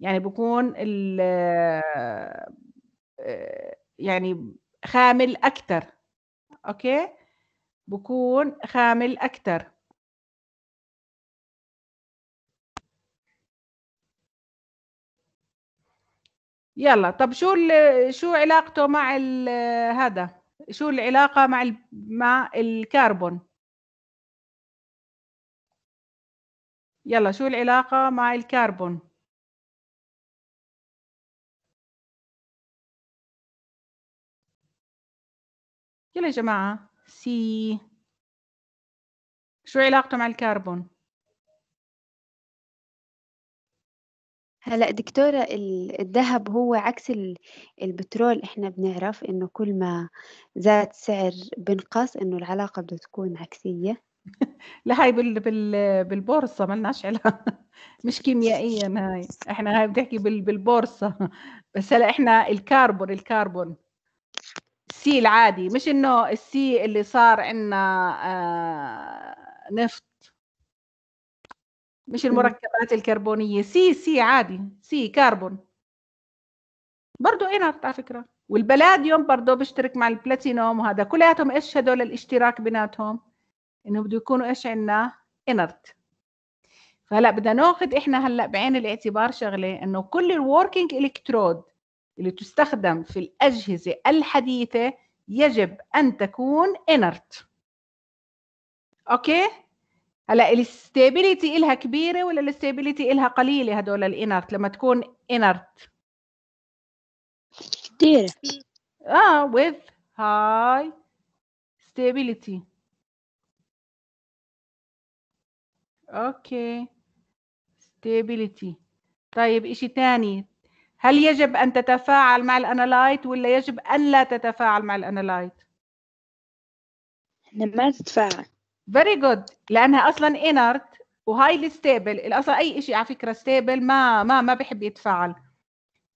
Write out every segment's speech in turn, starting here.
يعني بكون ال آه، يعني خامل اكثر أوكي بكون خامل اكثر يلا طب شو شو علاقته مع هذا شو العلاقة مع ال مع الكربون يلا شو العلاقة مع الكربون يلا يا جماعة سي شو علاقته مع الكربون؟ هلا دكتورة الذهب هو عكس البترول احنا بنعرف انه كل ما زاد سعر بنقص انه العلاقة بدها تكون عكسية لا هاي بال بال بالبورصة مالناش علاقة مش كيميائيا هاي احنا هاي بنحكي بال بالبورصة بس هلا احنا الكربون الكربون السي العادي مش انه السي اللي صار عندنا آه، نفط مش المركبات الكربونيه سي سي عادي سي كربون برضه انرت على فكره والبلاديوم برضه بيشترك مع البلاتينوم وهذا كلياتهم ايش هدول الاشتراك بيناتهم انه بده يكونوا ايش عندنا انرت فهلا بدنا ناخذ احنا هلا بعين الاعتبار شغله انه كل الوركينج الكترود اللي تستخدم في الأجهزة الحديثة يجب أن تكون إنرت أوكي؟ هلا الاستابيليتي إلها كبيرة ولا الاستابيليتي إلها قليلة هدول الانرت لما تكون إنرت؟ كتير اه with high stability اوكي stability طيب اشي تاني هل يجب أن تتفاعل مع الأنالايت ولا يجب أن لا تتفاعل مع الأنالايت؟ ما تتفاعل فيري جود لأنها أصلا inert وهايلي ستيبل اصلا اي شيء على فكره ستيبل ما ما ما بحب يتفاعل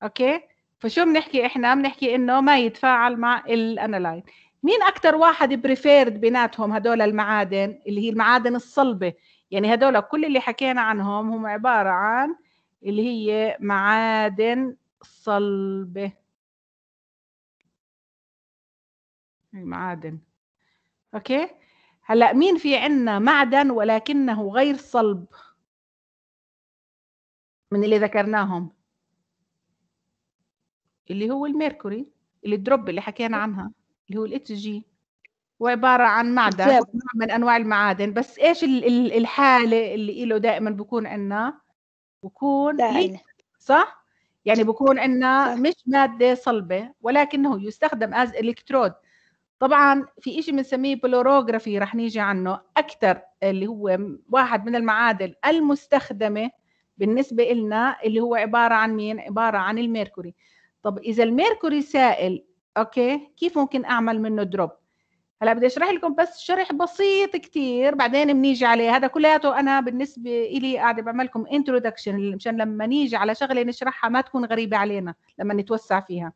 اوكي فشو بنحكي احنا بنحكي انه ما يتفاعل مع الانالايت مين اكثر واحد بريفيرد بيناتهم هدول المعادن اللي هي المعادن الصلبه يعني هدول كل اللي حكينا عنهم هم عباره عن اللي هي معادن صلبة المعادن أوكي هلأ مين في عنا معدن ولكنه غير صلب من اللي ذكرناهم اللي هو الميركوري اللي الدروب اللي حكينا عنها اللي هو الاتش جي وعبارة عن معدن من أنواع المعادن بس إيش الحالة اللي له دائما بكون عنا بكون صح يعني بكون انه مش ماده صلبه ولكنه يستخدم از الكترود طبعا في شيء بنسميه بلوروغرافي رح نيجي عنه اكثر اللي هو واحد من المعادن المستخدمه بالنسبه لنا اللي هو عباره عن مين عباره عن الميركوري طب اذا الميركوري سائل اوكي كيف ممكن اعمل منه دروب هلا بدي اشرح لكم بس شرح بسيط كتير بعدين بنيجي عليه هذا كلياته انا بالنسبه إلي قاعده بعمل لكم انتروداكشن مشان لما نيجي على شغله نشرحها ما تكون غريبه علينا لما نتوسع فيها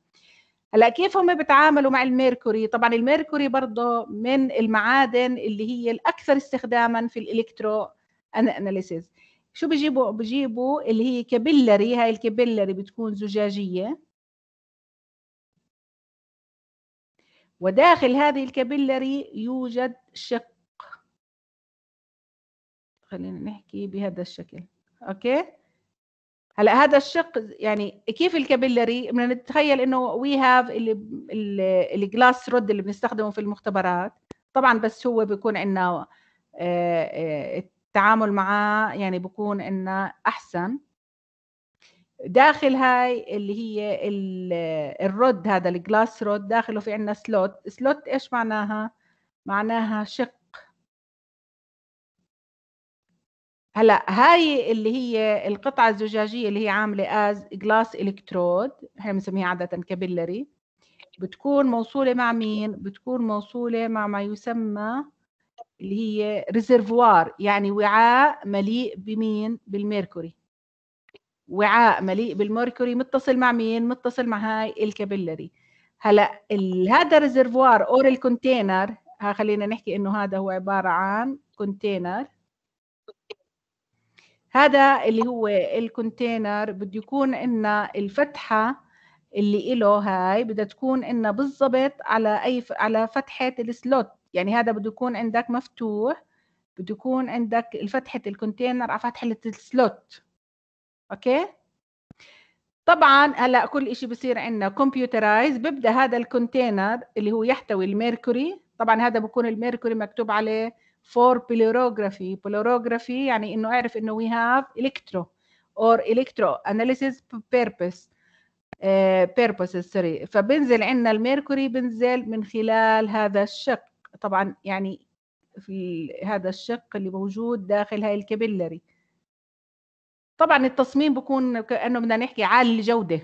هلا كيف هم بيتعاملوا مع الميركوري طبعا الميركوري برضه من المعادن اللي هي الاكثر استخداما في الالكترو اناليسيز شو بجيبوا بجيبوا اللي هي كابيلري هاي الكابيلري بتكون زجاجيه وداخل هذه الكابيلاري يوجد شق خلينا نحكي بهذا الشكل اوكي هلا هذا الشق يعني كيف الكابيلاري بدنا نتخيل انه وي هاف الجلاس رود اللي بنستخدمه في المختبرات طبعا بس هو بيكون عندنا آه، آه، التعامل معاه يعني بيكون عندنا احسن داخل هاي اللي هي الرود هذا الجلاس رود داخله في عندنا سلوت سلوت ايش معناها معناها شق هلا هاي اللي هي القطعه الزجاجيه اللي هي عامله از جلاس الكترود احنا بنسميها عاده كابيلري بتكون موصوله مع مين بتكون موصوله مع ما يسمى اللي هي ريزرفوار يعني وعاء مليء بمين بالميركوري وعاء مليء بالمركوري متصل مع مين؟ متصل مع هاي الكابيلري هلا هذا الريزرفوار اور الكونتينر خلينا نحكي انه هذا هو عباره عن كونتينر هذا اللي هو الكونتينر بده يكون عندنا الفتحه اللي له هاي بدها تكون عندنا بالضبط على اي ف... على فتحه السلوت يعني هذا بده يكون عندك مفتوح بده يكون عندك فتحه الكونتينر على فتحه السلوت اوكي طبعا هلا كل شيء بصير عندنا كمبيوترايز ببدا هذا الكونتينر اللي هو يحتوي الميركوري طبعا هذا بكون الميركوري مكتوب عليه فور بلوروغرافي بلوروغرافي يعني انه اعرف انه وي هاف الكترو اور الكترو اناليسيس بيربس بيربس سوري فبنزل عندنا الميركوري بنزل من خلال هذا الشق طبعا يعني في هذا الشق اللي موجود داخل هاي الكابيلاري طبعا التصميم بكون كانه بدنا نحكي عالي الجوده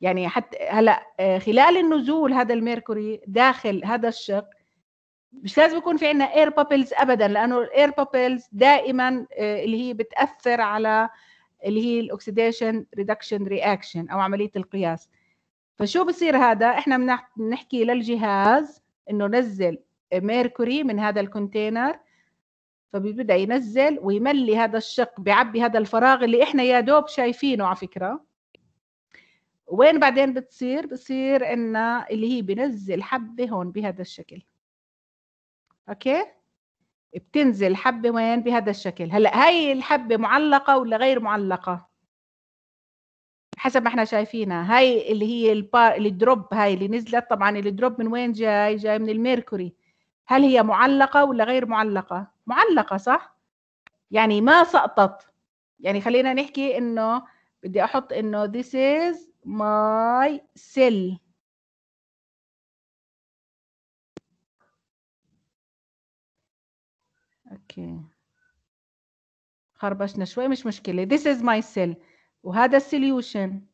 يعني حتى هلا آه، خلال النزول هذا الميركوري داخل هذا الشق مش لازم يكون في عندنا اير بابلز ابدا لانه الاير بابلز دائما آه، اللي هي بتاثر على اللي هي الاكسديشن ريدكشن رياكشن او عمليه القياس فشو بصير هذا احنا بنحكي للجهاز انه نزل ميركوري من هذا الكونتينر فبيبدا ينزل ويملي هذا الشق بيعبي هذا الفراغ اللي احنا يا دوب شايفينه على فكره وين بعدين بتصير بصير عندنا اللي هي بنزل حبه هون بهذا الشكل اوكي بتنزل حبه وين بهذا الشكل هلا هاي الحبه معلقه ولا غير معلقه حسب ما احنا شايفينها هاي اللي هي الدروب هاي اللي نزلت طبعا الدروب من وين جاي جاي من الميركوري هل هي معلقه ولا غير معلقه معلقة صح؟ يعني ما سقطت يعني خلينا نحكي انه بدي احط انه this is my cell اوكي خربشنا شوي مش مشكلة this is my cell وهذا solution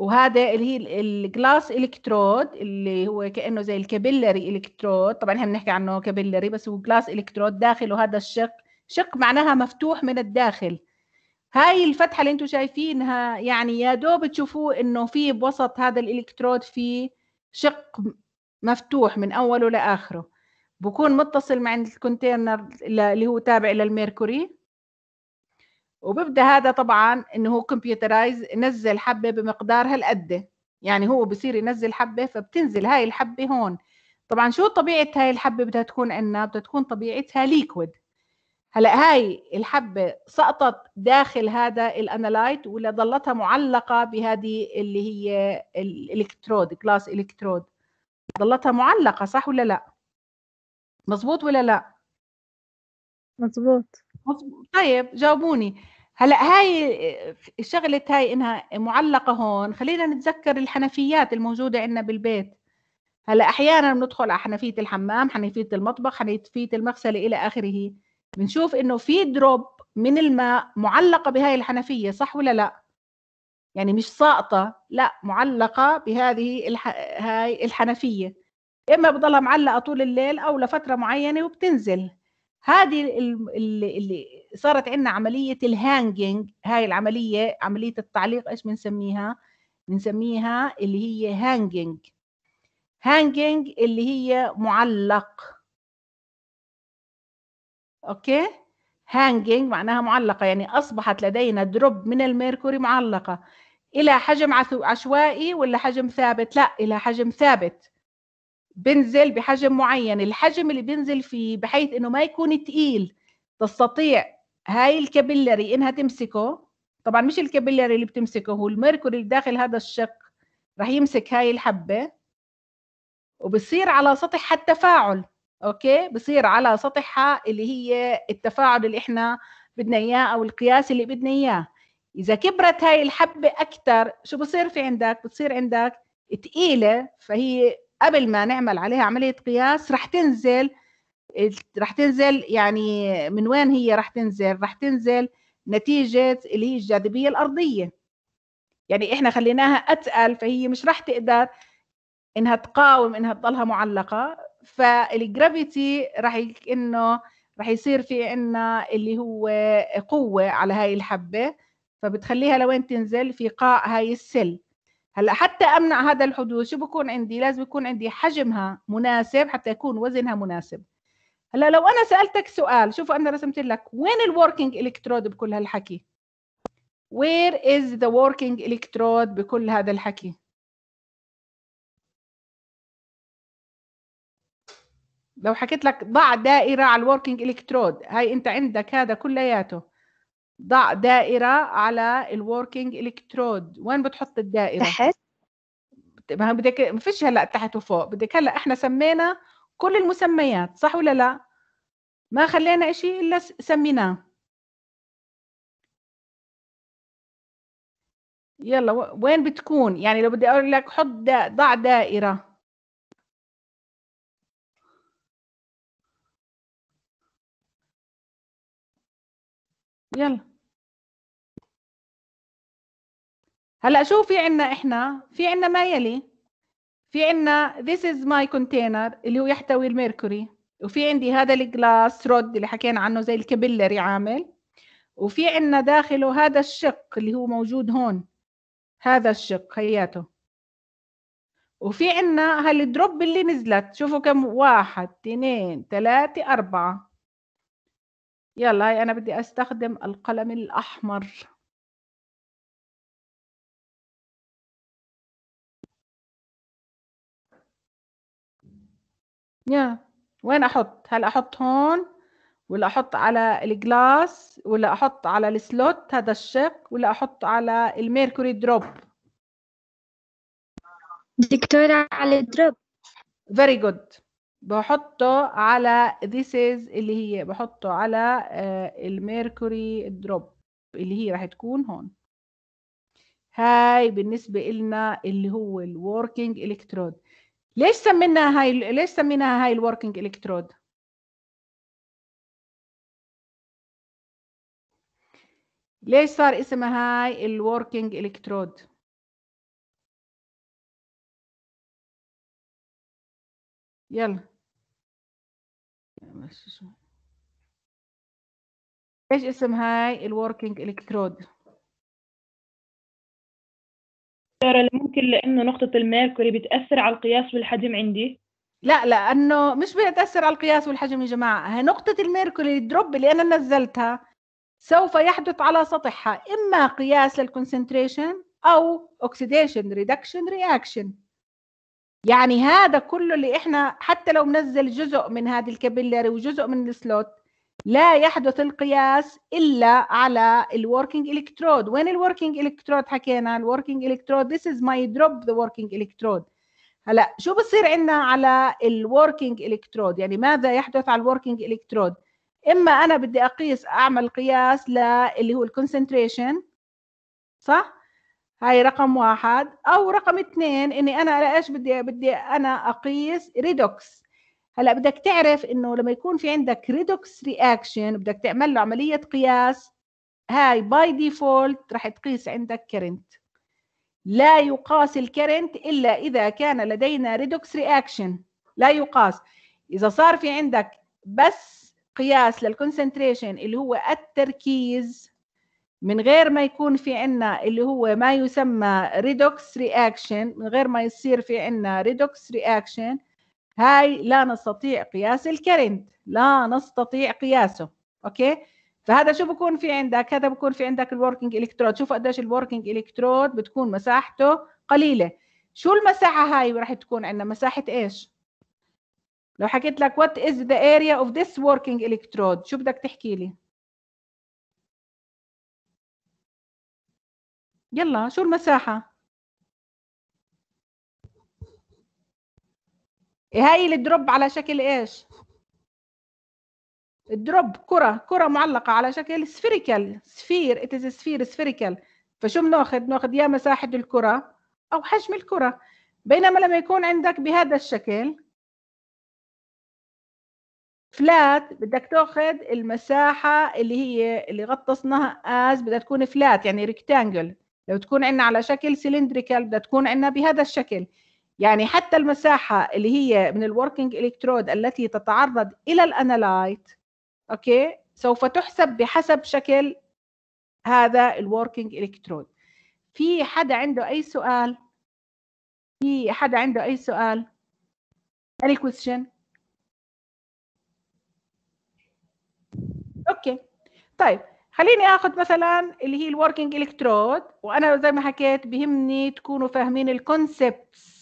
وهذا اللي هي الجلاس الكترود اللي هو كانه زي الكابيلري الكترود طبعا احنا بنحكي عنه كابيلري بس هو جلاس الكترود داخله هذا الشق شق معناها مفتوح من الداخل هاي الفتحه اللي انتم شايفينها يعني يا دوب تشوفوه انه في بوسط هذا الالكترود في شق مفتوح من اوله لاخره بكون متصل مع الكونتينر اللي هو تابع للميركوري وببدا هذا طبعا انه هو كمبيوترايز نزل حبه بمقدار هالقد يعني هو بصير ينزل حبه فبتنزل هاي الحبه هون طبعا شو طبيعه هاي الحبه بدها تكون عندنا بدها تكون طبيعتها ليكويد هلا هاي الحبه سقطت داخل هذا الانالايت ولا ضلتها معلقه بهذه اللي هي الالكترود كلاس الكترود ضلتها معلقه صح ولا لا مزبوط ولا لا مزبوط طيب جاوبوني هلا هاي شغله هاي انها معلقه هون خلينا نتذكر الحنفيات الموجوده عندنا بالبيت هلا احيانا بندخل على حنفيه الحمام حنفيه المطبخ حنفيه المغسله الى اخره بنشوف انه في دروب من الماء معلقه بهاي الحنفيه صح ولا لا يعني مش ساقطه لا معلقه بهذه الح... هاي الحنفيه اما بضلها معلقه طول الليل او لفتره معينه وبتنزل هذه اللي صارت عندنا عملية الهانجينج هاي العملية عملية التعليق ايش بنسميها؟ بنسميها اللي هي هانجينج هانجينج اللي هي معلق اوكي هانجينج معناها معلقة يعني أصبحت لدينا دروب من الميركوري معلقة إلى حجم عشوائي ولا حجم ثابت؟ لا إلى حجم ثابت بنزل بحجم معين الحجم اللي بنزل فيه بحيث انه ما يكون تقيل تستطيع هاي الكابيلاري انها تمسكه طبعا مش الكابيلاري اللي بتمسكه هو الميركوري اللي داخل هذا الشق رح يمسك هاي الحبه وبصير على سطحها التفاعل اوكي بصير على سطحها اللي هي التفاعل اللي احنا بدنا اياه او القياس اللي بدنا اياه اذا كبرت هاي الحبه اكثر شو بصير في عندك بتصير عندك تقيله فهي قبل ما نعمل عليها عمليه قياس رح تنزل رح تنزل يعني من وين هي رح تنزل رح تنزل نتيجه اللي هي الجاذبيه الارضيه يعني احنا خليناها اتقل فهي مش رح تقدر انها تقاوم انها تضلها معلقه فالجرافيتي رح انه رح يصير في عنا اللي هو قوه على هاي الحبه فبتخليها لوين تنزل في قاع هاي السل هلا حتى امنع هذا الحدوث شو بكون عندي لازم يكون عندي حجمها مناسب حتى يكون وزنها مناسب هلا لو انا سالتك سؤال شوفوا انا رسمت لك وين الوركينج الكترود بكل هالحكي وير از ذا وركينج الكترود بكل هذا الحكي لو حكيت لك ضع دائره على الوركينج الكترود هاي انت عندك هذا كلياته ضع دائرة على الوركينج الكترود وين بتحط الدائرة؟ تحت ما بدك ما فيش هلا تحت وفوق بدك هلا احنا سمينا كل المسميات صح ولا لا؟ ما خلينا شيء الا سميناه يلا وين بتكون؟ يعني لو بدي اقول لك حط ضع دائرة يلا هلا شو في عنا احنا في عنا ما يلي في عنا this is my container اللي هو يحتوي الميركوري وفي عندي هذا الجلاس رود اللي حكينا عنه زي الكابيلري عامل وفي عنا داخله هذا الشق اللي هو موجود هون هذا الشق هياته وفي عنا هالدروب اللي نزلت شوفوا كم واحد اثنين ثلاثة أربعة يلا هاي أنا بدي أستخدم القلم الأحمر يا وين أحط هل أحط هون ولا أحط على الجلاس ولا أحط على السلوت هذا الشق ولا أحط على الميركوري دروب دكتورة على الدروب very good بحطه على this is اللي هي بحطه على آه، الميركوري دروب اللي هي راح تكون هون هاي بالنسبة لنا اللي هو الوركينج الكترود ليش سميناها هاي ليش سميناها هاي الوركينج الكترود ليش صار اسمها هاي الوركينج الكترود يلا شو ايش اسم هاي الوركينج الكترود ترى ممكن لانه نقطه الميركوري بتاثر على القياس والحجم عندي لا لانه مش بتاثر على القياس والحجم يا جماعه هي نقطه الميركوري الدروب اللي انا نزلتها سوف يحدث على سطحها اما قياس للكونسنتريشن او اوكسيديشن ريدكشن رياكشن يعني هذا كله اللي احنا حتى لو منزل جزء من هذه الكابيلاري وجزء من السلوت لا يحدث القياس الا على الوركينج الكترود وين الوركينج الكترود حكينا الوركينج الكترود this is my drop the working electrode هلا شو بصير عندنا على الوركينج الكترود يعني ماذا يحدث على الوركينج الكترود اما انا بدي اقيس اعمل قياس للي هو الكونسنتريشن صح هاي رقم واحد او رقم اثنين اني انا ايش بدي بدي انا اقيس ريدوكس هلا بدك تعرف انه لما يكون في عندك ريدوكس رياكشن بدك تعمل له عمليه قياس هاي باي ديفولت رح تقيس عندك كرنت لا يقاس الكرنت الا اذا كان لدينا ريدوكس رياكشن لا يقاس اذا صار في عندك بس قياس للكونسنتريشن اللي هو التركيز من غير ما يكون في عنا اللي هو ما يسمى ريدوكس رياكشن من غير ما يصير في عنا ريدوكس رياكشن هاي لا نستطيع قياس الكرنت لا نستطيع قياسه اوكي فهذا شو بكون في عندك هذا بكون في عندك الوركينج الكترود شوف قديش الوركينج الكترود بتكون مساحته قليله شو المساحه هاي راح تكون عندنا مساحه ايش لو حكيت لك what is the area of this working electrode شو بدك تحكي لي يلا شو المساحة؟ هاي الدروب على شكل ايش؟ الدروب كرة كرة معلقة على شكل سفيريكال سفير اتز سفير سفيريكال فشو بناخذ؟ بناخذ يا مساحة الكرة أو حجم الكرة بينما لما يكون عندك بهذا الشكل فلات بدك تاخذ المساحة اللي هي اللي غطسناها از بدها تكون فلات يعني ريكتانجل لو تكون عندنا على شكل سلندريكال بدها تكون عندنا بهذا الشكل يعني حتى المساحة اللي هي من الوركينج إلكترود التي تتعرض إلى الأنالايت أوكي سوف تحسب بحسب شكل هذا الوركينج إلكترود في حدا عنده أي سؤال؟ في حدا عنده أي سؤال؟ any question اوكي طيب خليني اخذ مثلا اللي هي الوركينج الكترود وانا زي ما حكيت بهمني تكونوا فاهمين الكونسبتس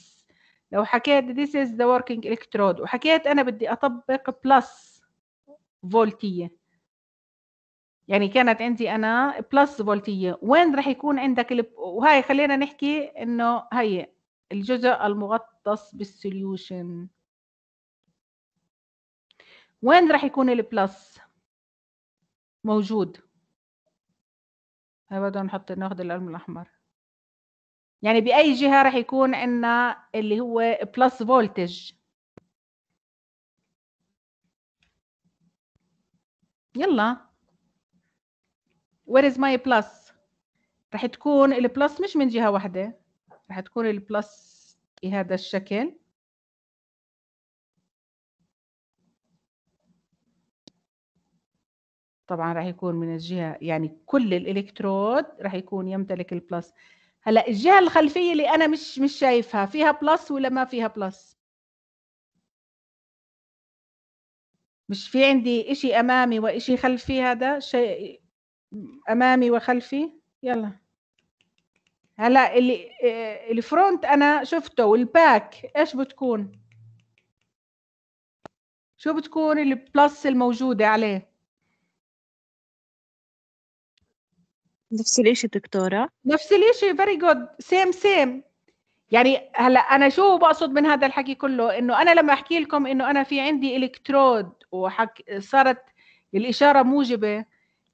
لو حكيت this is the working electrode وحكيت انا بدي اطبق بلس فولتيه يعني كانت عندي انا بلس فولتيه وين راح يكون عندك ال... خلينا نحكي انه هي الجزء المغطس بالسوليوشن وين راح يكون البلس موجود بدنا نحط ناخذ القلم الاحمر يعني باي جهه راح يكون عندنا اللي هو بلس فولتج يلا وير از ماي بلس راح تكون البلس مش من جهه واحده راح تكون البلس بهذا الشكل طبعا راح يكون من الجهه يعني كل الالكترود راح يكون يمتلك البلس هلا الجهه الخلفيه اللي انا مش مش شايفها فيها بلس ولا ما فيها بلس مش في عندي شيء امامي وشيء خلفي هذا شيء امامي وخلفي يلا هلا اللي آه، الفرونت انا شفته والباك ايش بتكون شو بتكون البلس الموجوده عليه نفس الإشي دكتورة نفس الإشي فيري جود سيم سيم يعني هلا انا شو بقصد من هذا الحكي كله انه انا لما احكي لكم انه انا في عندي الكترود وحك صارت الاشاره موجبه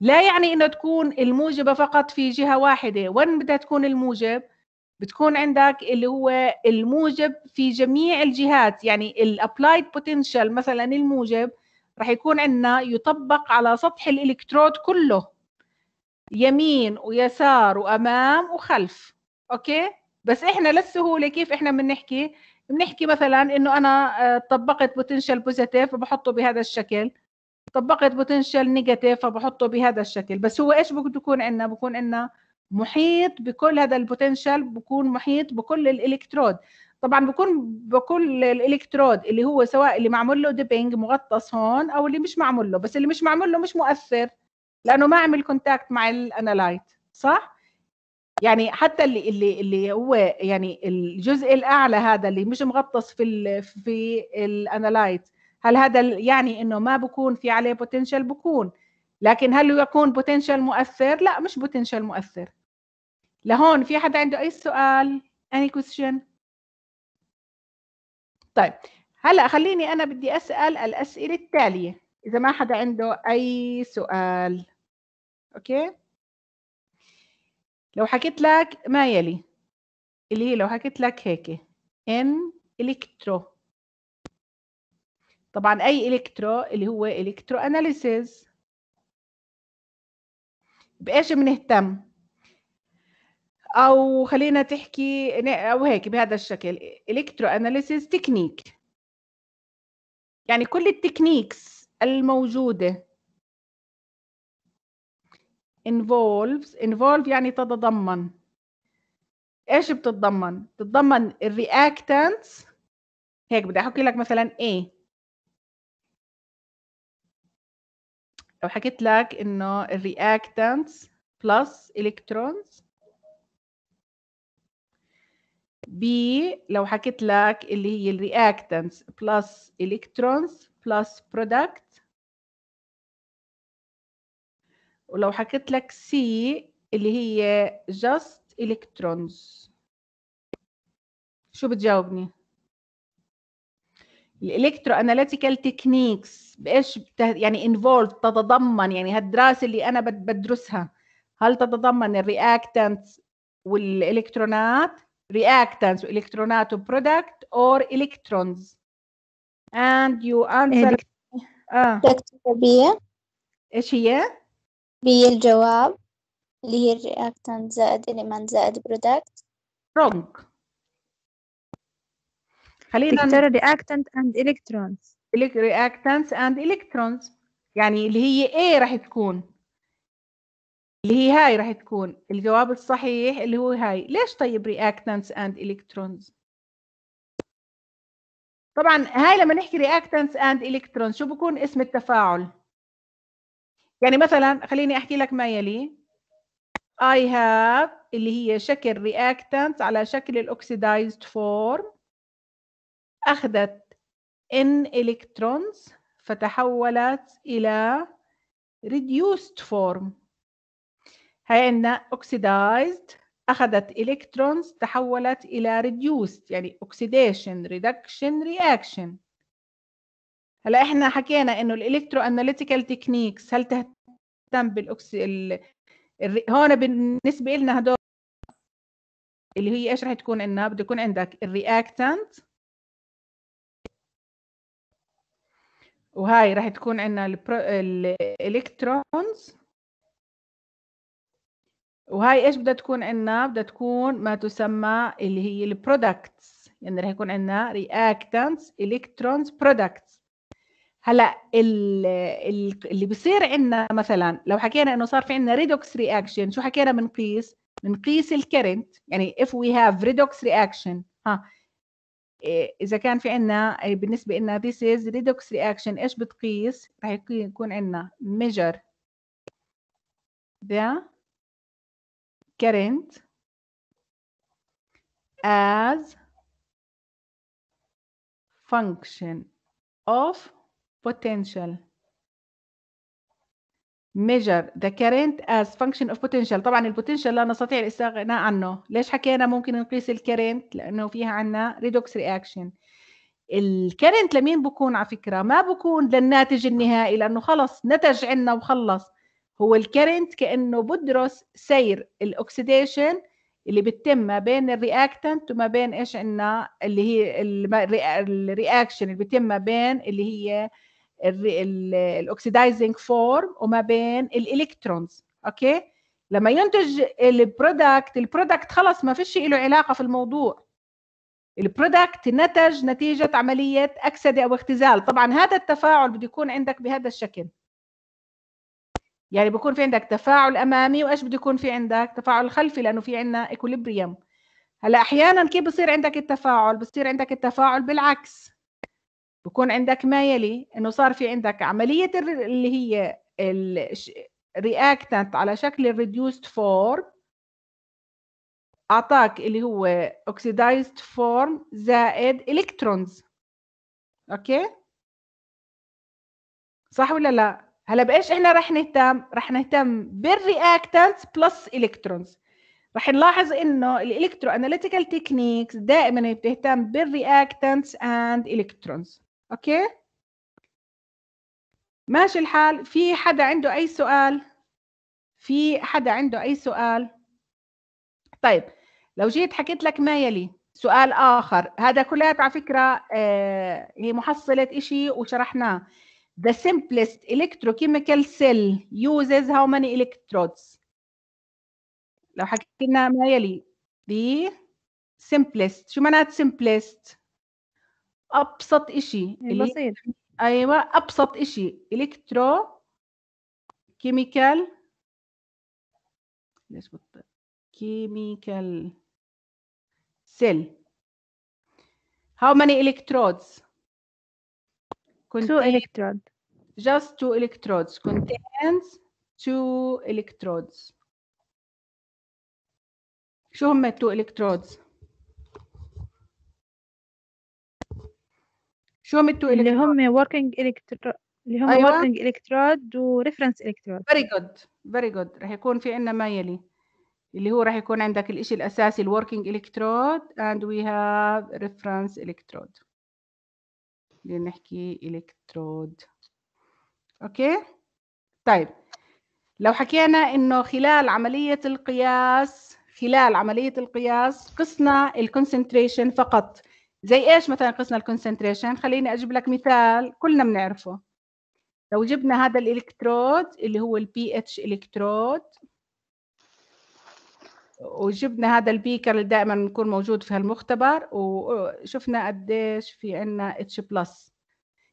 لا يعني انه تكون الموجبه فقط في جهه واحده وين بدها تكون الموجب بتكون عندك اللي هو الموجب في جميع الجهات يعني الابلايد بوتنشال مثلا الموجب رح يكون عندنا يطبق على سطح الالكترود كله يمين ويسار وامام وخلف اوكي بس احنا للسهوله كيف احنا بنحكي بنحكي مثلا انه انا آه، طبقت بوتنشال بوزيتيف فبحطه بهذا الشكل طبقت بوتنشال نيجاتيف فبحطه بهذا الشكل بس هو ايش بده يكون عندنا بكون عندنا محيط بكل هذا البوتنشال بكون محيط بكل الالكترود طبعا بكون بكل الالكترود اللي هو سواء اللي معمول له ديبنج مغطس هون او اللي مش معمول له بس اللي مش معمول له مش مؤثر لانه ما عمل كونتاكت مع الانالايت صح يعني حتى اللي اللي اللي هو يعني الجزء الاعلى هذا اللي مش مغطس في الـ في الانالايت هل هذا يعني انه ما بكون في عليه بوتنشال بكون لكن هل يكون بوتنشال مؤثر لا مش بوتنشال مؤثر لهون في حدا عنده اي سؤال اني كويشن طيب هلا خليني انا بدي اسال الاسئله التاليه اذا ما حدا عنده اي سؤال اوكي لو حكيت لك ما يلي اللي هي لو حكيت لك هيك ان الكترو طبعا اي الكترو اللي هو الكترو اناليسيز بايش بنهتم او خلينا تحكي او هيك بهذا الشكل الكترو اناليسيز تكنيك يعني كل التكنيكس الموجوده involves involve يعني تتضمن ايش بتتضمن؟ بتتضمن الرياكتانتس هيك بدي احكي لك مثلا A لو حكيت لك انه الرياكتانتس بلس الكترونز B لو حكيت لك اللي هي الرياكتانتس بلس الكترونز بلس برودكت ولو حكيت لك سي اللي هي just electrons شو بتجاوبني؟ الالكترو اناليتيكال تكنيكس بايش يعني انفولد تتضمن يعني هالدراسه اللي انا بدرسها هل تتضمن الرياكتنت والالكترونات reactants والكترونات وبرودكت اور الكترونز اند يو انسر اه ايش هي؟ الجواب اللي هي الرياكتانت زائد إليمنت يعني زائد برودكت wrong خلينا نقول reactant and الكترونز reactants and الكترونز يعني اللي هي ايه راح تكون اللي هي هاي راح تكون الجواب الصحيح اللي هو هاي ليش طيب reactants and الكترونز طبعا هاي لما نحكي reactants and الكترونز شو بكون اسم التفاعل يعني مثلا خليني احكي لك ما يلي I have اللي هي شكل reactant على شكل الاوكسيدايزد فورم اخذت n electrons فتحولت الى reduced form هي عندنا oxidized اخذت electrons تحولت الى reduced يعني oxidation reduction reaction هلا احنا حكينا انه الالكترو اناليتيكال تكنيكس هل تهتم بالاكس ال... ال... هون بالنسبه لنا هدول اللي هي ايش رح تكون انها بده يكون عندك الرياكتانت وهاي رح تكون عندنا البرو... الالكترونز وهاي ايش بدها تكون عندنا بدها تكون ما تسمى اللي هي البرودكتس يعني رح يكون عندنا رياكتانتس الكترونز برودكتس هلا اللي بصير عندنا مثلا لو حكينا انه صار في عندنا ريدوكس رياكشن شو حكينا بنقيس بنقيس الكرنت يعني if we have redox reaction ها إيه، اذا كان في عندنا إيه، بالنسبه لنا this is redox reaction ايش بتقيس رح يكون عندنا measure the current as function of potential measure the current as function of potential طبعا البوتنشال لا نستطيع الاستغناء عنه ليش حكينا ممكن نقيس الكرنت لانه فيها عنا ريدوكس رياكشن الكرنت لمين بكون على فكره ما بكون للناتج النهائي لانه خلص نتج عنا وخلص هو الكرنت كانه بدرس سير الاكسديشن اللي بتتم ما بين الرياكتنت وما بين ايش عندنا اللي هي الرياكشن اللي بتتم ما بين اللي هي الاوكسيدايزنج فورم وما بين الالكترونز اوكي لما ينتج البرودكت البرودكت خلص ما فيش له علاقه في الموضوع البرودكت نتج نتيجه عمليه اكسده او اختزال طبعا هذا التفاعل بده يكون عندك بهذا الشكل يعني بيكون في عندك تفاعل امامي وايش بده يكون في عندك تفاعل خلفي لانه في عندنا ايكوليبريم هلا احيانا كيف بصير عندك التفاعل بصير عندك التفاعل بالعكس بكون عندك ما يلي انه صار في عندك عمليه اللي هي الرياكتنت على شكل الريديوست فورم اعطاك اللي هو اوكسيدايزد فورم زائد الكترونز اوكي صح ولا لا هلا بايش احنا رح نهتم رح نهتم بالرياكتنت بلس الكترونز رح نلاحظ انه الالكترو اناليتيكال تكنيكس دائما بتهتم بالرياكتنتس اند الكترونز اوكي ماشي الحال في حدا عنده اي سؤال في حدا عنده اي سؤال طيب لو جيت حكيت لك ما يلي سؤال اخر هذا كلها على فكره آه، هي محصله شيء وشرحناه The simplest electrochemical cell uses how many electrodes لو حكيت لنا ما يلي The simplest شو معنات simplest ابسط إشي البسيط ايوه ابسط إشي الكترو كيميكال ليش بط... كيميكال سيل how many electrodes two electrodes just two electrodes contains two electrodes شو هم two electrodes شو هم التو اللي هم working electrode اللي هم أيوة. working electrode وريفرنس الكترود very good very good راح يكون في عندنا ما يلي اللي هو راح يكون عندك الإشي الأساسي الوركينج إلكترود and we have reference electrode لنحكي إلكترود أوكي طيب لو حكينا إنه خلال عملية القياس خلال عملية القياس قسنا الكونسنتريشن فقط زي ايش مثلا قسنا الكونسنتريشن خليني اجيب لك مثال كلنا بنعرفه لو جبنا هذا الالكترود اللي هو البي اتش الكترود وجبنا هذا البيكر اللي دائما بنكون موجود في هالمختبر وشفنا قديش في عنا اتش بلس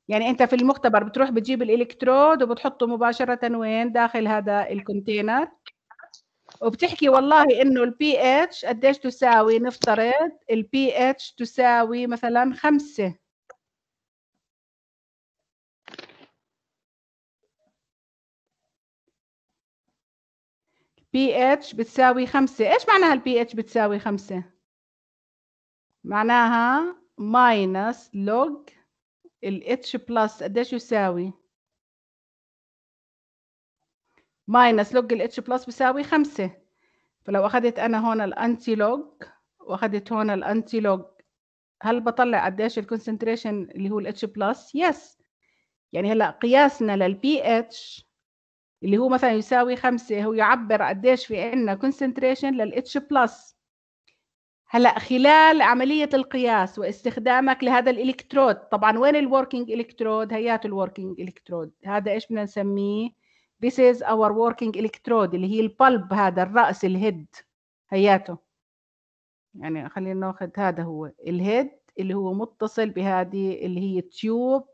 يعني انت في المختبر بتروح بتجيب الالكترود وبتحطه مباشره وين داخل هذا الكونتينر وبتحكي والله انه البي اتش قديش تساوي نفترض البي اتش تساوي مثلا خمسة بي اتش بتساوي خمسة ايش معناها البي اتش بتساوي خمسة معناها ماينس لوج الاتش بلس قديش يساوي ماينس لوج الاتش بلس بيساوي خمسة فلو أخذت أنا هون الأنتي لوج وأخذت هون الأنتي لوج هل بطلع قديش الكونسنتريشن اللي هو الاتش بلس؟ يس يعني هلا قياسنا للبي اتش اللي هو مثلا يساوي خمسة هو يعبر قديش في عندنا كونسنتريشن للاتش بلس هلا خلال عملية القياس واستخدامك لهذا الالكترود طبعا وين الوركينج الكترود هيات الوركينج الكترود هذا ايش بدنا نسميه This is our working electrode اللي هي البلب هذا الرأس الهيد هياته يعني خلينا ناخذ هذا هو الهيد اللي هو متصل بهذه اللي هي تيوب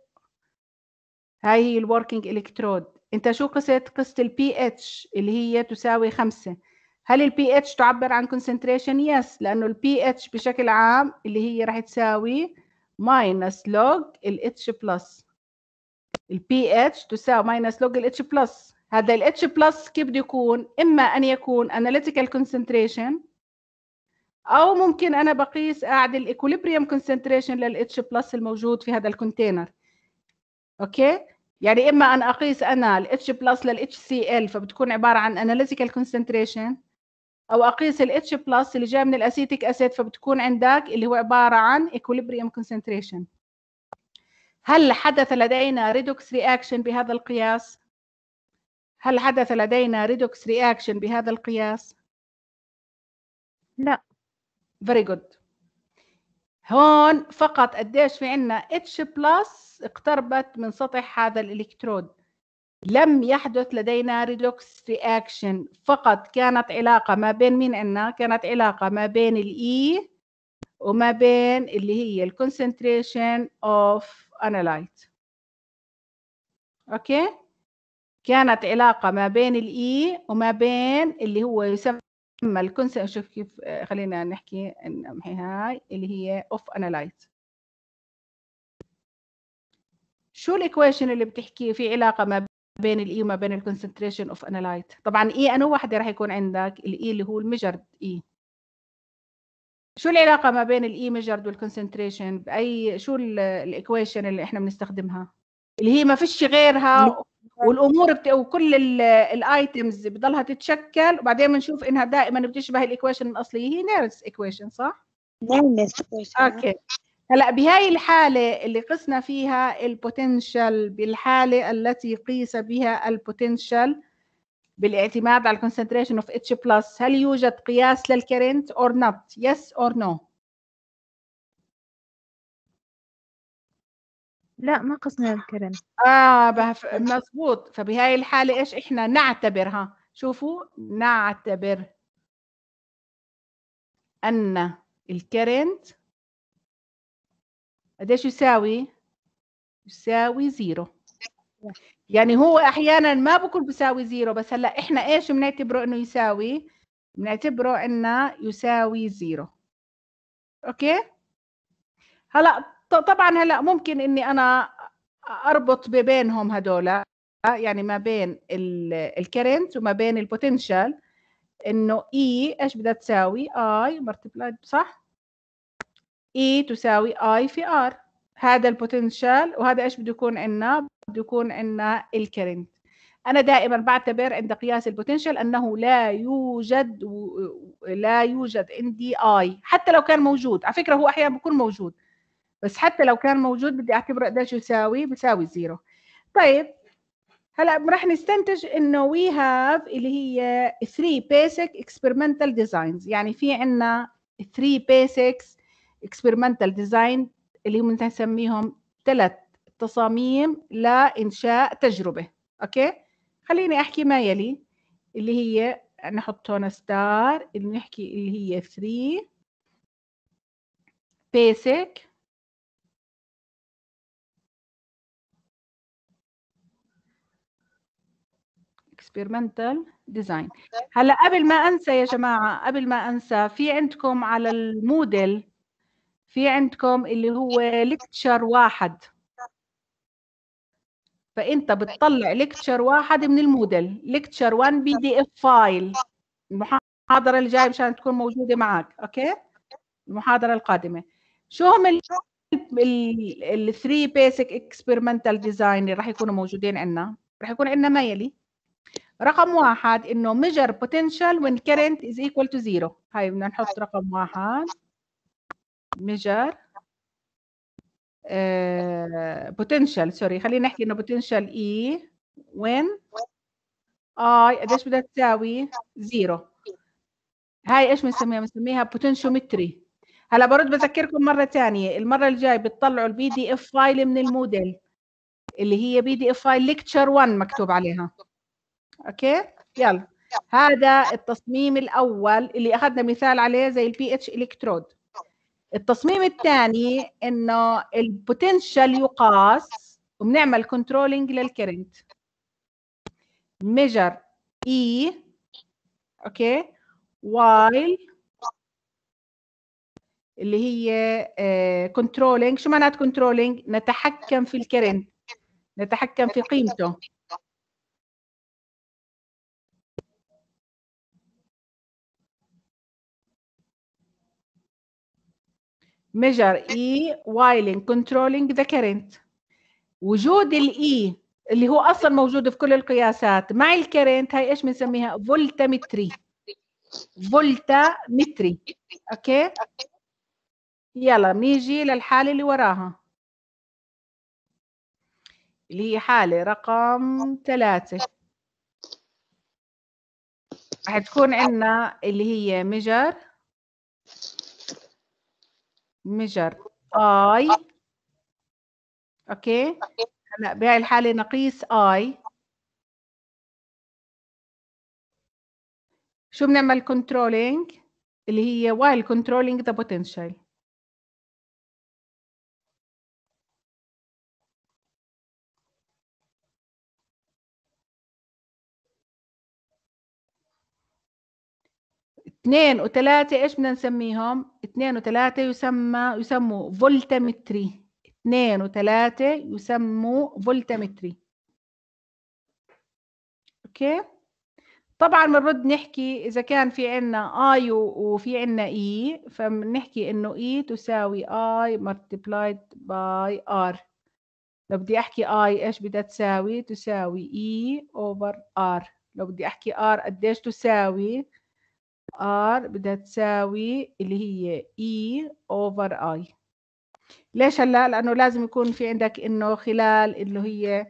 هاي هي الوركينج الكترود انت شو قست قست البي اتش اللي هي تساوي خمسة هل البي اتش تعبر عن كونسنتريشن يس لانه البي اتش بشكل عام اللي هي راح تساوي ماينس لوج الاتش بلس البي اتش تساوي ماينس لوج الاتش بلس هذا ال H بلس كيف بده يكون إما أن يكون analytical concentration أو ممكن أنا بقيس قاعد equilibrium concentration لل H بلس الموجود في هذا الكونتينر أوكي يعني إما أن أقيس أنا ال H بلس لل HCl فبتكون عبارة عن analytical concentration أو أقيس ال H بلس اللي جاي من الأسيتيك أسيد فبتكون عندك اللي هو عبارة عن equilibrium concentration هل حدث لدينا ريدوكس رياكشن بهذا القياس؟ هل حدث لدينا ريدوكس رياكشن بهذا القياس؟ لا very good هون فقط قديش في عنا H بلس اقتربت من سطح هذا الإلكترود لم يحدث لدينا ريدوكس رياكشن فقط كانت علاقة ما بين مين عنا؟ كانت علاقة ما بين الإي e وما بين اللي هي الكونسنتريشن اوف انالايت اوكي كانت علاقة ما بين الإي e وما بين اللي هو يسمى الكنس شوف كيف آه، خلينا نحكي هي هاي اللي هي اوف انالايز شو الايكويشن اللي بتحكي في علاقة ما بين الاي e وما بين الكونسنتريشن اوف انالايت طبعا اي e انو واحدة راح يكون عندك الاي اللي هو المجرد اي شو العلاقة ما بين الاي مجرد والكونسنتريشن بأي شو الايكويشن اللي احنا بنستخدمها اللي هي ما فيش غيرها أيوة. والامور بت... وكل الايتمز بضلها تتشكل وبعدين بنشوف انها دائما بتشبه الايكويشن الاصليه هي نيرس ايكويشن صح؟ نيرس ايكويشن آه. اوكي هلا بهاي الحاله اللي قسنا فيها البوتنشال بالحاله التي قيس بها البوتنشال بالاعتماد على الكونسنتريشن اوف اتش بلس هل يوجد قياس للكرنت اور نوت؟ يس اور نو؟ لأ ما قصنا الكرم. آه بهف... مضبوط، فبهاي الحالة إيش إحنا نعتبرها، شوفوا نعتبر. أن الكرنت قديش يساوي؟ يساوي زيرو يعني هو أحيانًا ما بكون بيساوي زيرو بس هلأ إحنا إيش بنعتبره إنه يساوي؟ بنعتبره إنه يساوي زيرو أوكي؟ هلأ طبعا هلا ممكن اني انا اربط بينهم هدول يعني ما بين الكرنت وما بين البوتنشال انه اي e ايش بدها تساوي اي مرتبلاي صح اي e تساوي اي في ار هذا البوتنشال وهذا ايش بده يكون عندنا بده يكون عندنا الكرنت انا دائما بعتبر عند قياس البوتنشال انه لا يوجد لا يوجد عندي اي حتى لو كان موجود على فكره هو احيانا بيكون موجود بس حتى لو كان موجود بدي اعتبره قديش يساوي بيساوي زيرو طيب هلا راح نستنتج انه وي هاف اللي هي 3 بيسك اكسبيرمنتال ديزاينز يعني في عندنا 3 بيسكس اكسبيرمنتال ديزاين اللي هم نسميهم ثلاث تصاميم لانشاء تجربه اوكي خليني احكي ما يلي اللي هي نحط هون ستار اللي نحكي اللي هي 3 بيسك اكسبيرمنتال ديزاين هلا قبل ما انسى يا جماعه قبل ما انسى في عندكم على المودل في عندكم اللي هو ليكتشر واحد فانت بتطلع ليكتشر واحد من المودل ليكتشر 1 بي دي اف فايل المحاضره اللي جايه مشان تكون موجوده معك اوكي المحاضره القادمه شو هم ال 3 بيسك اكسبيرمنتال ديزاين اللي راح يكونوا موجودين عندنا راح يكون عندنا ما يلي رقم واحد انه ميجر بوتنشال وين كرنت از ايكوال تو زيرو هاي بدنا نحط رقم واحد ميجر بوتنشال سوري خلينا نحكي انه بوتنشال اي وين اي قديش بدها تساوي زيرو هاي ايش بنسميها بنسميها بوتنشومتري هلا برد بذكركم مره ثانيه المره الجاي بتطلعوا البي دي اف فايل من الموديل اللي هي بي دي اف فايل ليكتشر 1 مكتوب عليها اوكي يلا هذا التصميم الاول اللي اخذنا مثال عليه زي البي اتش الكترود التصميم الثاني انه البوتنشال يقاس وبنعمل كنترولينج للكرنت ميجر اي اوكي وايل اللي هي كنترولينج آه، شو معنات كنترولينج نتحكم في الكرنت نتحكم في قيمته ميجر اي e while كنترولينج ذا كرنت وجود الإي e اللي هو أصلا موجود في كل القياسات مع الكرنت هاي إيش بنسميها فولتامتري فولتامتري أوكي يلا نيجي للحالة اللي وراها اللي هي حالة رقم ثلاثة رح تكون عندنا اللي هي ميجر measure I اوكي هلا باقي الحالة نقيس I شو بنعمل controlling اللي هي while controlling the potential اثنين وثلاثة ايش بدنا نسميهم؟ اثنين وثلاثة يسمى يسموا فولتمتري اثنين وثلاثة يسموا فولتمتري اوكي طبعا بنرد نحكي اذا كان في عنا اي وفي عنا اي e فبنحكي انه اي e تساوي اي multiplied باي ار لو بدي احكي اي ايش بدها تساوي تساوي اي اوفر ار لو بدي احكي ار قديش تساوي R بدها تساوي اللي هي E over I ليش هلا لانه لازم يكون في عندك انه خلال اللي هي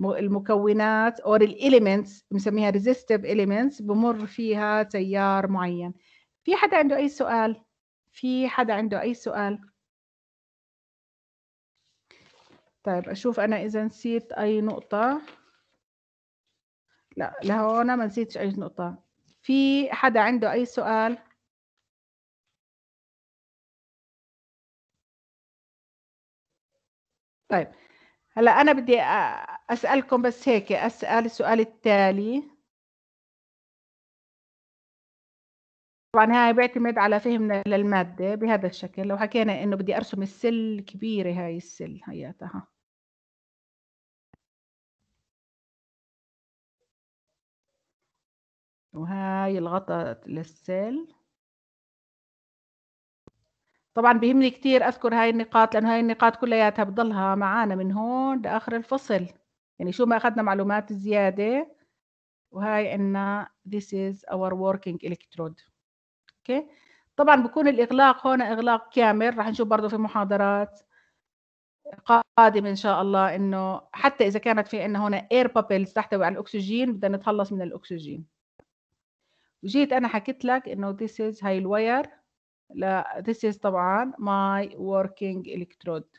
المكونات اور elements بنسميها resistive elements بمر فيها تيار معين في حدا عنده اي سؤال في حدا عنده اي سؤال طيب اشوف انا اذا نسيت اي نقطه لا لهون ما نسيتش اي نقطه في حدا عنده أي سؤال؟ طيب هلا أنا بدي أسألكم بس هيك أسأل السؤال التالي طبعا هاي بيعتمد على فهمنا للمادة بهذا الشكل لو حكينا إنه بدي أرسم السل كبيرة هاي السل هياتها وهاي الغطا للسيل طبعا بيهمني كثير اذكر هاي النقاط لانه هاي النقاط كلياتها بضلها معانا من هون لاخر الفصل يعني شو ما اخذنا معلومات زياده وهاي عنا this is our working electrode اوكي okay. طبعا بكون الاغلاق هون اغلاق كامل رح نشوف برضه في محاضرات قادمة إن شاء الله إنه حتى إذا كانت في عندنا هنا اير بابلز تحتوي على الأكسجين بدنا نتخلص من الأكسجين وجيت انا حكيت لك انه this is هاي الواير لا this is طبعا my working electrode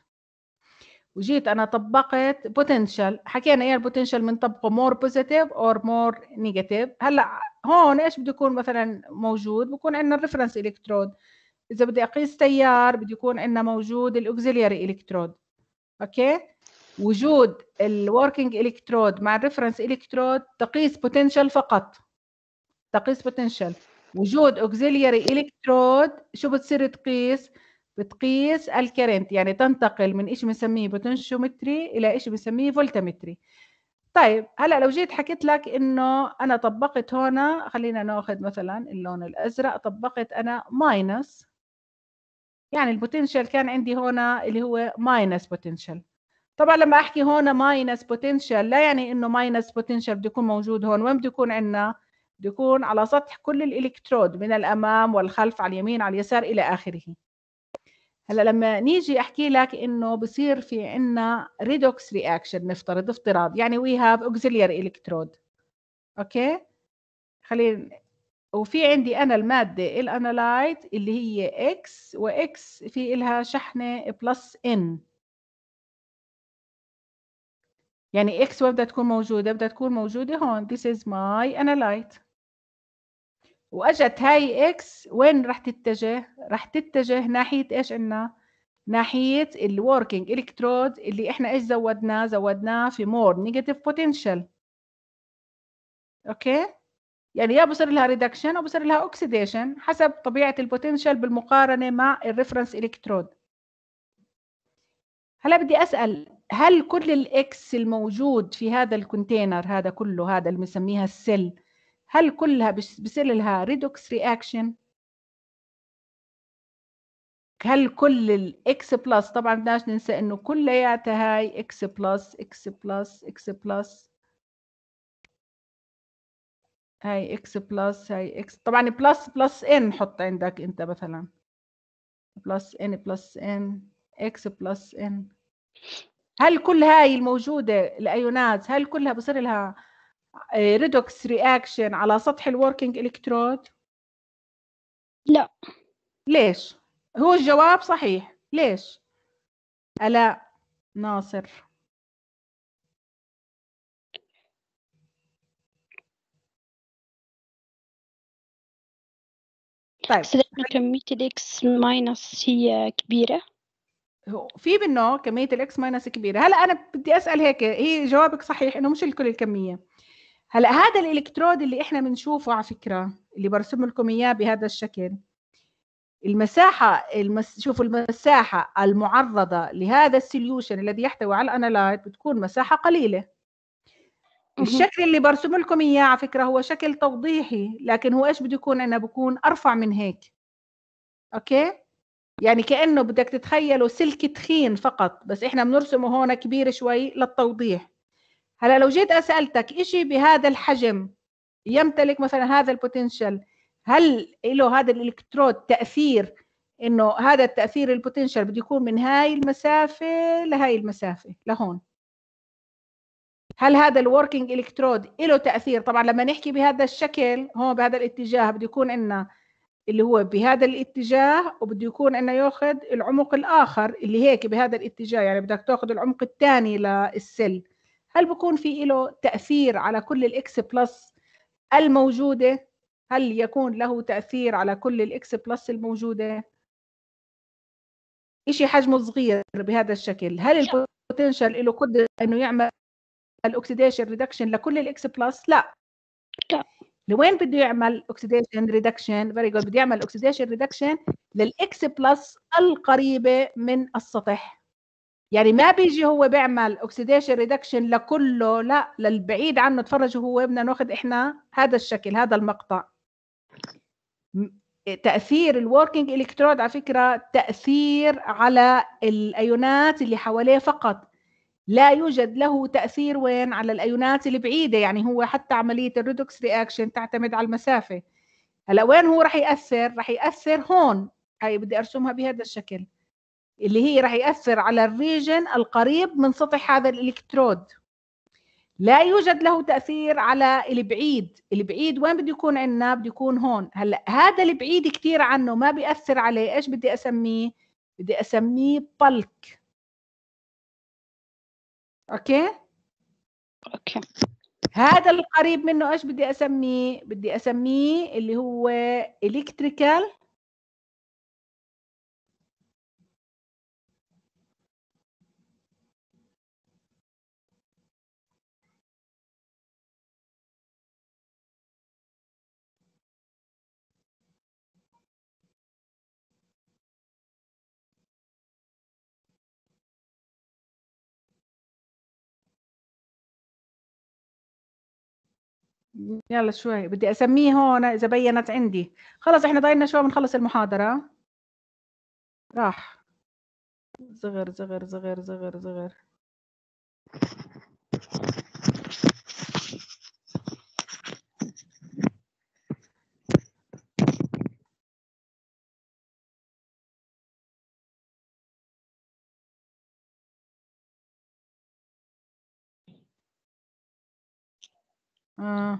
وجيت انا طبقت بوتنشال حكينا ايه البوتنشال بنطبقه مور بوزيتيف اور مور نيجاتيف هلا هون ايش بده يكون مثلا موجود بكون عندنا الريفرنس الكترود اذا بدي اقيس تيار بده يكون عندنا موجود الاوكسيلياري الكترود اوكي وجود الوركينج الكترود مع الريفرنس الكترود تقيس بوتنشال فقط تقيس بوتنشال وجود اوكزيلياري الكترود شو بتصير تقيس بتقيس الكرنت يعني تنتقل من شيء بنسميه بوتنشومتري الى شيء بنسميه فولتمتري طيب هلا لو جيت حكيت لك انه انا طبقت هون خلينا ناخذ مثلا اللون الازرق طبقت انا ماينس يعني البوتنشال كان عندي هون اللي هو ماينس بوتنشال طبعا لما احكي هون ماينس بوتنشال لا يعني انه ماينس بوتنشال بده يكون موجود هون وين بده يكون عندنا يكون على سطح كل الإلكترود من الأمام والخلف على اليمين على اليسار إلى آخره هلا لما نيجي احكي لك انه بصير في عندنا ريدوكس رياكشن نفترض افتراض يعني وي هاف اوكسيلياري الكترود اوكي خلينا وفي عندي انا الماده الانالايت اللي هي اكس واكس في لها شحنه بلس ان يعني اكس وين بدها تكون موجوده بدها تكون موجوده هون this is my analyte واجت هاي اكس وين رح تتجه رح تتجه ناحيه ايش عنا؟ ناحيه الوركينج الكترود اللي احنا ايش زودناه زودناه في مور نيجاتيف بوتنشال اوكي يعني يا بصير لها ريدكشن او بصير لها اوكسيديشن حسب طبيعه البوتنشال بالمقارنه مع الريفرنس الكترود هلا بدي اسال هل كل الاكس الموجود في هذا الكونتينر هذا كله هذا اللي بنسميها السيل هل كلها بصير لها ريدوكس رياكشن هل كل الاكس بلس طبعا بدناش ننسى انه كلياتها هاي اكس بلس اكس بلس اكس بلس هاي اكس بلس هاي اكس طبعا بلس بلس ان حط عندك انت مثلا بلس ان بلس ان اكس بلس ان هل كل هاي الموجوده الايونات هل كلها بصير لها ريدوكس آه، رياكشن على سطح الوركينج الكترود لا ليش هو الجواب صحيح ليش الاء ناصر طيب كمية الإكس ماينس هي كبيرة في منه كمية الإكس ماينس كبيرة هلا أنا بدي أسأل هيك هي جوابك صحيح إنه مش الكل الكمية هلا هذا الالكترود اللي احنا بنشوفه على فكره اللي برسم لكم اياه بهذا الشكل المساحه المس... شوفوا المساحه المعرضه لهذا السوليوشن الذي يحتوي على الانالايت بتكون مساحه قليله الشكل اللي برسم لكم اياه على فكره هو شكل توضيحي لكن هو ايش بده يكون عندنا بكون ارفع من هيك اوكي يعني كانه بدك تتخيلوا سلك تخين فقط بس احنا بنرسمه هون كبير شوي للتوضيح هلا لو جيت اسالتك شيء بهذا الحجم يمتلك مثلا هذا البوتنشال هل له هذا الالكترود تاثير انه هذا التاثير البوتنشال بده يكون من هاي المسافه لهاي المسافه لهون هل هذا الوركينج الكترود له تاثير طبعا لما نحكي بهذا الشكل هون بهذا الاتجاه بده يكون عندنا اللي هو بهذا الاتجاه وبده يكون عندنا ياخذ العمق الاخر اللي هيك بهذا الاتجاه يعني بدك تاخذ العمق الثاني للسل هل بكون في له تاثير على كل الاكس بلس الموجوده هل يكون له تاثير على كل الاكس بلس الموجوده شيء حجمه صغير بهذا الشكل هل البوتنشال له قدره انه يعمل الاكسيديشن ريدكشن لكل الاكس بلس لا لا لوين بده يعمل اوكسيديشن ريدكشن فيري جود بده يعمل اوكسيديشن ريدكشن للاكس بلس القريبه من السطح يعني ما بيجي هو بيعمل اوكسيديشن ريدكشن لكله لا للبعيد عنه تفرج هو بدنا ناخذ احنا هذا الشكل هذا المقطع تاثير الوركينج الكترود على فكره تاثير على الايونات اللي حواليه فقط لا يوجد له تاثير وين على الايونات البعيده يعني هو حتى عمليه الريدوكس رياكشن تعتمد على المسافه هلا وين هو راح ياثر راح ياثر هون هاي بدي ارسمها بهذا الشكل اللي هي راح يأثر على الريجن القريب من سطح هذا الإلكترود لا يوجد له تأثير على البعيد البعيد وين بده يكون عندنا بده يكون هون هلا هذا البعيد كثير عنه ما بيأثر عليه ايش بدي اسميه بدي اسميه بلك اوكي اوكي هذا القريب منه ايش بدي اسميه بدي اسميه اللي هو الكتريكال يلا شوي بدي اسميه هون اذا بينت عندي خلص احنا ضايلنا شوي بنخلص المحاضره راح زغر صغر صغر صغر صغر آه.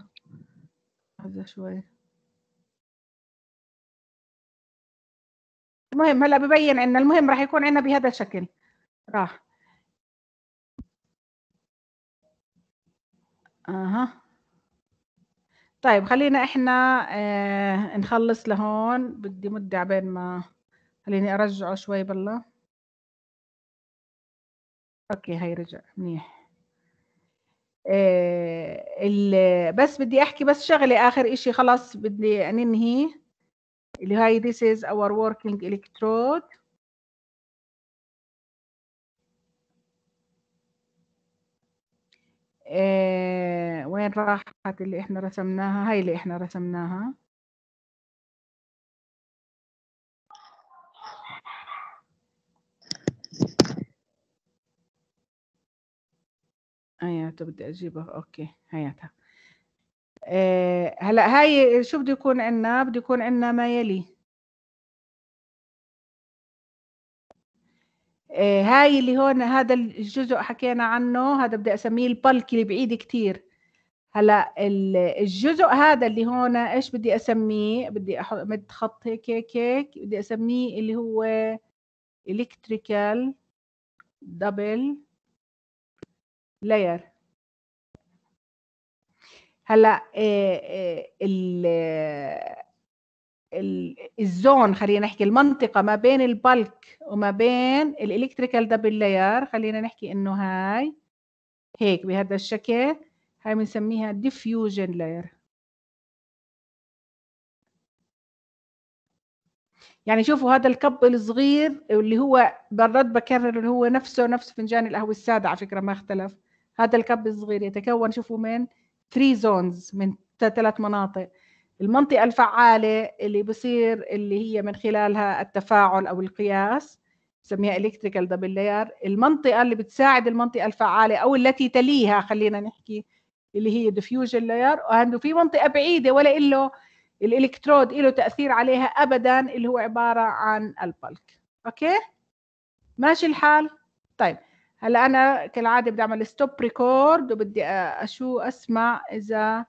شوي المهم هلا ببين عنا المهم راح يكون عنا بهذا الشكل راح اها طيب خلينا احنا آه نخلص لهون بدي مدة عبين ما خليني ارجعه شوي بالله اوكي هاي رجع منيح آه، بس بدي احكي بس شغله اخر اشي خلاص بدي ننهي اللي هاي this is our working electrode آه، وين راحت اللي احنا رسمناها هاي اللي احنا رسمناها هياتها أيوة، بدي اجيبها اوكي هياتها أه هلا هاي شو بده يكون عندنا بده يكون عندنا ما يلي أه هاي اللي هون هذا الجزء حكينا عنه هذا بدي اسميه البلك اللي بعيد كتير هلا الجزء هذا اللي هون ايش بدي اسميه بدي احط خط هيك هيك هيك بدي اسميه اللي هو الكتريكال دبل لاير هلا آه، آه، آه، ال الزون خلينا نحكي المنطقة ما بين البلك وما بين الالكتريكال دبل لاير خلينا نحكي انه هاي هيك بهذا الشكل هاي بنسميها ديفيوجن لاير يعني شوفوا هذا الكب الصغير اللي هو برد بكرر اللي هو نفسه نفس فنجان القهوة السادة على فكرة ما اختلف هذا الكب الصغير يتكون شوفوا من 3 زونز من ثلاث مناطق المنطقة الفعالة اللي بصير اللي هي من خلالها التفاعل أو القياس بسميها الكتريكال دبل لاير المنطقة اللي بتساعد المنطقة الفعالة أو التي تليها خلينا نحكي اللي هي ديفيوجن لاير وعنده في منطقة بعيدة ولا إله الإلكترود له تأثير عليها أبدا اللي هو عبارة عن البلك أوكي ماشي الحال طيب هلا انا كالعاده بدي اعمل ستوب ريكورد وبدي اشو اسمع اذا